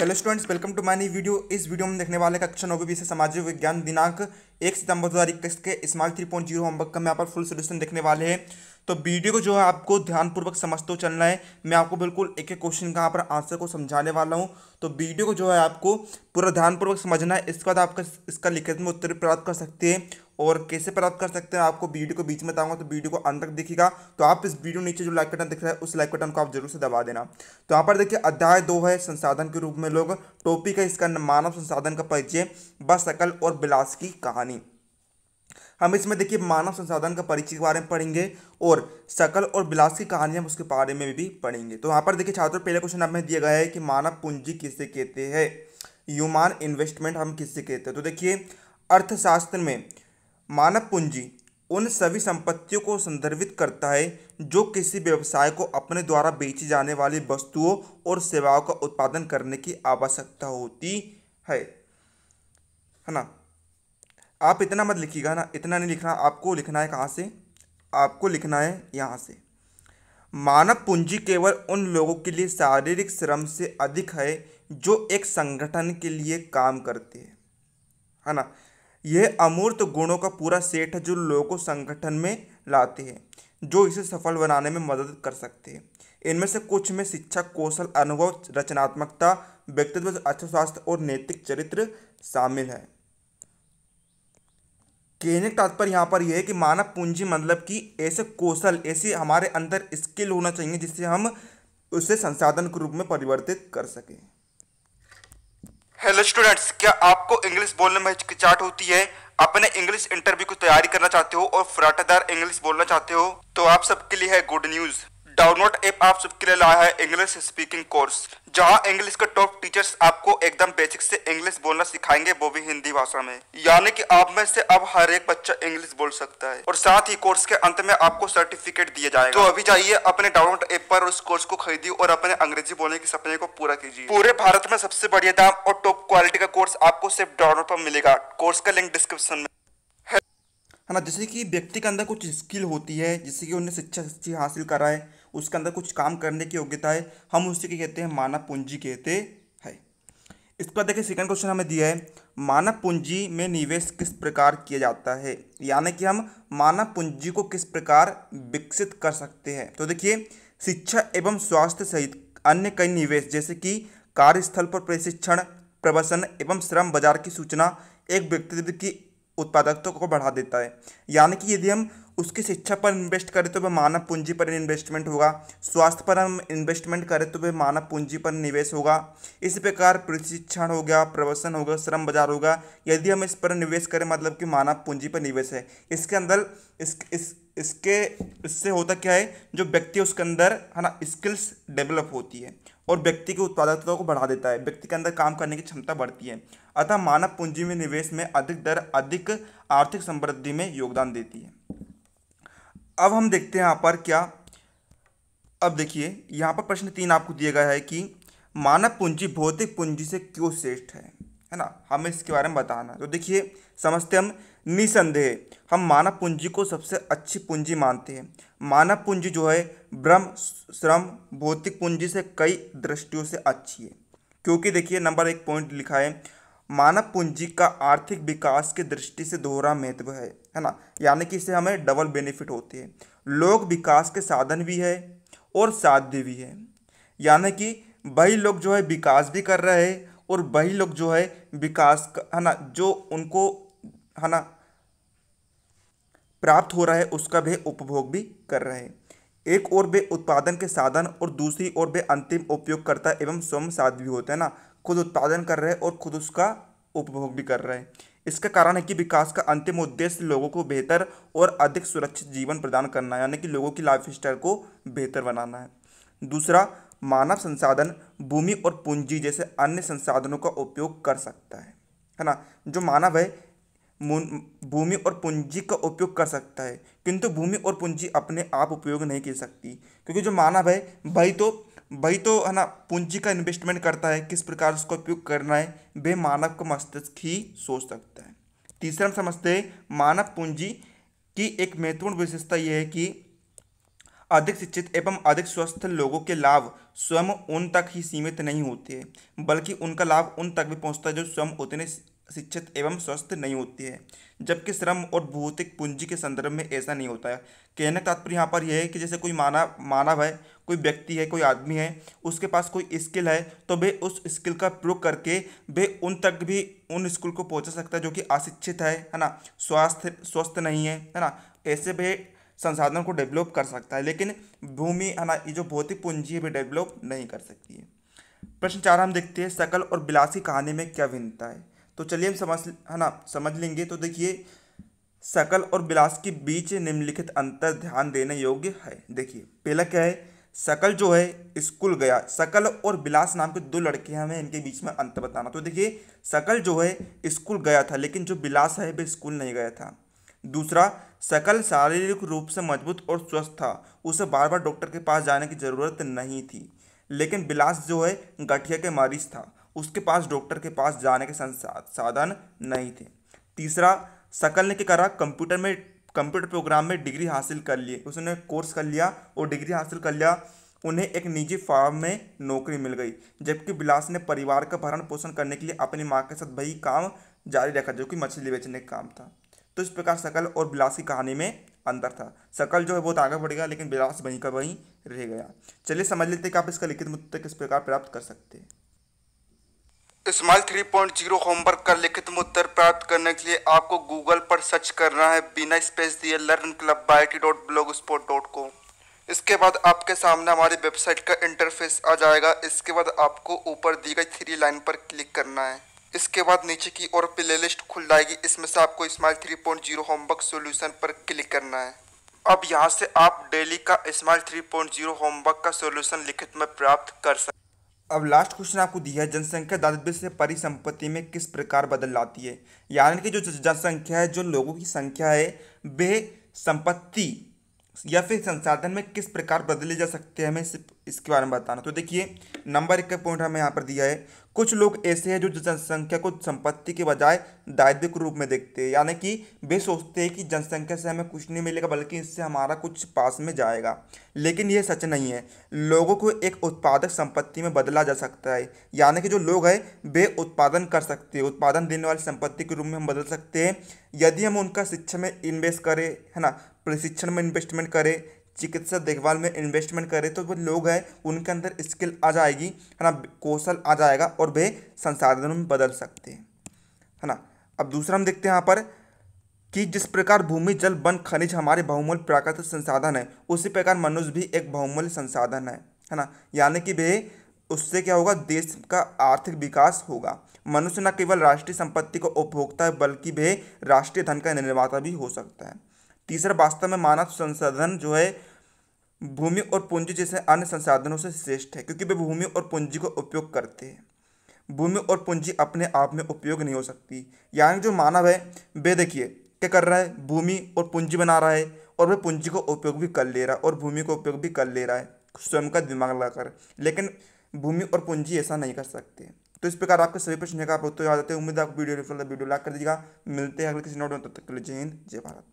hello students welcome to my नई video इस video में देखने वाले कक्षा नौवीं विषय सामाजिक विज्ञान दिनांक एक सितंबर दो हज़ार इक्कीस के smart three point zero homework का मैं यहाँ पर फुल सोल्यूशन देखने वाले हैं तो वीडियो को जो है आपको ध्यानपूर्वक समझते हुए चलना है मैं आपको बिल्कुल एक एक क्वेश्चन का यहाँ पर आंसर को समझाने वाला हूँ तो वीडियो को जो है आपको पूरा ध्यानपूर्वक समझना है इसके बाद आपका इसका लिखित में उत्तर प्राप्त कर सकते हैं और कैसे प्राप्त कर सकते हैं आपको वीडियो को बीच में बताऊंगा तो वीडियो को अंत तक दिखेगा तो आप इस वीडियो नीचे जो लाइक बटन दिख रहा है उस लाइक बटन को आप जरूर से दबा देना तो यहाँ पर देखिए अध्याय दो है संसाधन के रूप में लोग टॉपिक है इसका मानव संसाधन का परिचय बस सकल और बिलास की कहानी हम इसमें देखिए मानव संसाधन का परिचय के बारे में पढ़ेंगे और शकल और विलास की कहानी हम उसके बारे में भी पढ़ेंगे तो यहाँ पर देखिए छात्रों पहला क्वेश्चन हमें दिया गया है कि मानव पूंजी किससे कहते हैं ह्यूमान इन्वेस्टमेंट हम किससे कहते हैं तो देखिए अर्थशास्त्र में मानव पूंजी उन सभी संपत्तियों को संदर्भित करता है जो किसी व्यवसाय को अपने द्वारा बेची जाने वाली वस्तुओं और सेवाओं का उत्पादन करने की आवश्यकता होती है है ना आप इतना मत लिखिएगा ना इतना नहीं लिखना आपको लिखना है कहाँ से आपको लिखना है यहाँ से मानव पूंजी केवल उन लोगों के लिए शारीरिक श्रम से अधिक है जो एक संगठन के लिए काम करते हैं है ना यह अमूर्त गुणों का पूरा सेट है जो लोगों को संगठन में लाते हैं जो इसे सफल बनाने में मदद कर सकते हैं इनमें से कुछ में शिक्षा कौशल अनुभव रचनात्मकता व्यक्तित्व अच्छा स्वास्थ्य और नैतिक चरित्र शामिल है कहने का तात्पर्य यहाँ पर यह है कि मानव पूंजी मतलब कि ऐसे कौशल ऐसे हमारे अंदर स्किल होना चाहिए जिससे हम उसे संसाधन के रूप में परिवर्तित कर सकें हेलो स्टूडेंट्स क्या आपको इंग्लिश बोलने में हिचकिचाहट होती है अपने इंग्लिश इंटरव्यू की तैयारी करना चाहते हो और फराटेदार इंग्लिश बोलना चाहते हो तो आप सबके लिए है गुड न्यूज़ डाउनलोड ऐप आप सबके लिए लाया है इंग्लिश स्पीकिंग कोर्स जहां इंग्लिश के टॉप टीचर्स आपको एकदम बेसिक से इंग्लिश बोलना सिखाएंगे वो भी हिंदी भाषा में यानी कि आप में से अब हर एक बच्चा इंग्लिश बोल सकता है और साथ ही कोर्स के अंत में आपको सर्टिफिकेट दिया जाएगा तो अभी जाइए अपने डाउनलोड ऐप पर उस कोर्स को खरीदिए और अपने अंग्रेजी बोलने के सपने को पूरा कीजिए पूरे भारत में सबसे बढ़िया दाम और टॉप क्वालिटी का कोर्स आपको सिर्फ डाउनलोड पर मिलेगा कोर्स का लिंक डिस्क्रिप्शन में है हाँ, ना जैसे कि व्यक्ति के अंदर कुछ स्किल होती है जिससे कि उन्हें शिक्षा हासिल करा है उसके अंदर कुछ काम करने की योग्यता है हम उससे क्या कहते हैं मानव पूंजी कहते हैं इसके बाद देखिए सेकंड क्वेश्चन हमें दिया है मानव पूंजी में निवेश किस प्रकार किया जाता है यानी कि हम मानव पूंजी को किस प्रकार विकसित कर सकते हैं तो देखिए शिक्षा एवं स्वास्थ्य सहित अन्य कई निवेश जैसे कि कार्यस्थल पर प्रशिक्षण प्रवसन एवं श्रम बाजार की सूचना एक व्यक्तित्व की उत्पादकता को बढ़ा देता है यानी कि यदि हम उसकी शिक्षा पर इन्वेस्ट करें तो वह मानव पूंजी पर इन्वेस्टमेंट होगा स्वास्थ्य पर हम इन्वेस्टमेंट करें तो वह मानव पूंजी पर निवेश होगा इस प्रकार प्रशिक्षण हो गया प्रवसन होगा श्रम बाजार होगा यदि हम इस पर निवेश करें मतलब कि मानव पूंजी पर निवेश है इसके अंदर इस इस इसके इससे होता क्या है जो व्यक्ति उसके अंदर है ना स्किल्स डेवलप होती है और व्यक्ति की उत्पादकता को बढ़ा देता है व्यक्ति के अंदर काम करने की क्षमता बढ़ती है अतः मानव पूंजी में निवेश में अधिक दर अधिक आर्थिक समृद्धि में योगदान देती है अब हम देखते हैं यहाँ पर क्या अब देखिए यहाँ पर प्रश्न तीन आपको दिया गया है कि मानव पूंजी भौतिक पूंजी से क्यों श्रेष्ठ है है ना हमें इसके बारे में बताना तो देखिए समझते हम निसंदेह हम मानव पूंजी को सबसे अच्छी पूंजी मानते हैं मानव पूंजी जो है ब्रह्म श्रम भौतिक पूंजी से कई दृष्टियों से अच्छी है क्योंकि देखिए नंबर एक पॉइंट लिखा है मानव पूंजी का आर्थिक विकास की दृष्टि से दोहरा महत्व है है ना यानी कि इससे हमें डबल बेनिफिट होती है लोग विकास के साधन भी है और साध्य भी है यानी कि वही लोग जो है विकास भी कर रहे हैं और वही लोग जो है विकास का है ना जो उनको है ना प्राप्त हो रहा है उसका भी उपभोग भी कर रहे हैं एक और वे उत्पादन के साधन और दूसरी ओर वे अंतिम उपयोगकर्ता एवं स्वयं साध्य भी होते हैं ना खुद उत्पादन कर रहे हैं और खुद उसका उपभोग भी कर रहे हैं इसका कारण है कि विकास का अंतिम उद्देश्य लोगों को बेहतर और अधिक सुरक्षित जीवन प्रदान करना है यानी कि लोगों की लाइफ स्टाइल को बेहतर बनाना है दूसरा मानव संसाधन भूमि और पूंजी जैसे अन्य संसाधनों का उपयोग कर सकता है है ना जो मानव है भूमि और पूंजी का उपयोग कर सकता है किंतु भूमि और पूंजी अपने आप उपयोग नहीं कर सकती क्योंकि जो मानव है भाई तो वही तो है ना पूंजी का इन्वेस्टमेंट करता है किस प्रकार उसका उपयोग करना है वे मानव का मस्तिष्क ही सोच सकता है तीसरा हम समझते हैं मानव पूंजी की एक महत्वपूर्ण विशेषता यह है कि अधिक शिक्षित एवं अधिक स्वस्थ लोगों के लाभ स्वयं उन तक ही सीमित नहीं होते हैं बल्कि उनका लाभ उन तक भी पहुंचता है जो स्वयं उतने शिक्षित एवं स्वस्थ नहीं होती है जबकि श्रम और भौतिक पूंजी के संदर्भ में ऐसा नहीं होता है कहने का तात्पर्य यहाँ पर यह है कि जैसे कोई मानव मानव है कोई व्यक्ति है कोई आदमी है उसके पास कोई स्किल है तो वे उस स्किल का प्रयोग करके वे उन तक भी उन स्किल को पहुँचा सकता है जो कि अशिक्षित है है ना स्वास्थ्य स्वस्थ नहीं है है ना ऐसे वे संसाधन को डेवलप कर सकता है लेकिन भूमि है ना ये जो भौतिक पूंजी है वे डेवलप नहीं कर सकती है प्रश्न चार हम देखते हैं सकल और बिलासी कहानी में क्या भिन्नता है तो चलिए हम समझ है ना समझ लेंगे तो देखिए सकल और बिलास के बीच निम्नलिखित अंतर ध्यान देने योग्य है देखिए पहला क्या है सकल जो है स्कूल गया सकल और बिलास नाम के दो लड़के हैं हमें इनके बीच में अंतर बताना तो देखिए सकल जो है स्कूल गया था लेकिन जो बिलास है वह स्कूल नहीं गया था दूसरा सकल शारीरिक रूप से मजबूत और स्वस्थ था उसे बार बार डॉक्टर के पास जाने की ज़रूरत नहीं थी लेकिन बिलास जो है गठिया के मरीज था उसके पास डॉक्टर के पास जाने के साधन नहीं थे तीसरा शकल ने क्या करा कंप्यूटर में कंप्यूटर प्रोग्राम में डिग्री हासिल कर लिए उसने कोर्स कर लिया और डिग्री हासिल कर लिया उन्हें एक निजी फार्म में नौकरी मिल गई जबकि बिलास ने परिवार का भरण पोषण करने के लिए अपनी माँ के साथ वही काम जारी रखा जो कि मछली बेचने का काम था तो इस प्रकार शकल और बिलास की कहानी में अंतर था शकल जो है बहुत आगे बढ़ गया लेकिन बिलास वहीं का वहीं रह गया चलिए समझ लेते हैं कि आप इसका लिखित मुद्दा किस प्रकार प्राप्त कर सकते हैं smile three point zero homework का लिखित उत्तर प्राप्त करने के लिए आपको गूगल पर सर्च करना है बिना स्पेस दिए learn club by T dot blog sport dot com इसके बाद आपके सामने हमारी वेबसाइट का इंटरफेस आ जाएगा इसके बाद आपको ऊपर दी गई थ्री लाइन पर क्लिक करना है इसके बाद नीचे की ओर प्ले लिस्ट खुल जाएगी इसमें से आपको smile three point zero homework solution पर क्लिक करना है अब यहाँ से आप डेली का smile three point zero homework का सोल्यूशन लिखित में प्राप्त कर सकते अब लास्ट क्वेश्चन आपको दिया है जनसंख्या दारिद्र्य से परिसंपत्ति में किस प्रकार बदल लाती है यानी कि जो जनसंख्या है जो लोगों की संख्या है वे संपत्ति या फिर संसाधन में किस प्रकार बदले जा सकते हैं हमें सिर्फ इसके बारे में बताना तो देखिए नंबर एक का पॉइंट हमें यहाँ पर दिया है कुछ लोग ऐसे हैं जो जनसंख्या को संपत्ति के बजाय दायित्व के रूप में देखते हैं यानी कि वे सोचते हैं कि जनसंख्या से हमें कुछ नहीं मिलेगा बल्कि इससे हमारा कुछ पास में जाएगा लेकिन यह सच नहीं है लोगों को एक उत्पादक संपत्ति में बदला जा सकता है यानी कि जो लोग हैं वे उत्पादन कर सकते हैं उत्पादन देने वाली संपत्ति के रूप में हम बदल सकते हैं यदि हम उनका शिक्षा में इन्वेस्ट करें है ना प्रशिक्षण में इन्वेस्टमेंट करें चिकित्सा देखभाल में इन्वेस्टमेंट करें तो वो लोग हैं उनके अंदर स्किल आ जाएगी है ना कौशल आ जाएगा और वे संसाधनों में बदल सकते हैं है ना अब दूसरा हम देखते हैं यहाँ पर कि जिस प्रकार भूमि जल वन खनिज हमारे बहुमूल्य प्राकृतिक संसाधन है उसी प्रकार मनुष्य भी एक बहुमूल्य संसाधन है है ना यानी कि वे उससे क्या होगा देश का आर्थिक विकास होगा मनुष्य न केवल राष्ट्रीय संपत्ति को उपभोक्ता है बल्कि वे राष्ट्रीय धन का निर्माता भी हो सकता है तीसरा वास्तव में मानव संसाधन जो है भूमि और पूंजी जैसे अन्य संसाधनों से श्रेष्ठ है क्योंकि वे भूमि और पूंजी को उपयोग करते हैं भूमि और पूंजी अपने आप में उपयोग नहीं हो सकती यानी जो मानव है वे देखिए क्या कर रहा है भूमि और पूंजी बना रहा है और वह पूंजी को उपयोग भी कर ले रहा है और भूमि को उपयोग भी कर ले रहा है स्वयं का दिमाग लगाकर लेकिन भूमि और पूंजी ऐसा नहीं कर सकते तो इस प्रकार आपके सभी प्रश्न का आप उत्तर याद आते हैं उम्मीद है आपको वीडियो वीडियो लाइक कर दीजिएगा मिलते हैं अगले किसी नोट में तब तक के लिए जय हिंद जय भारत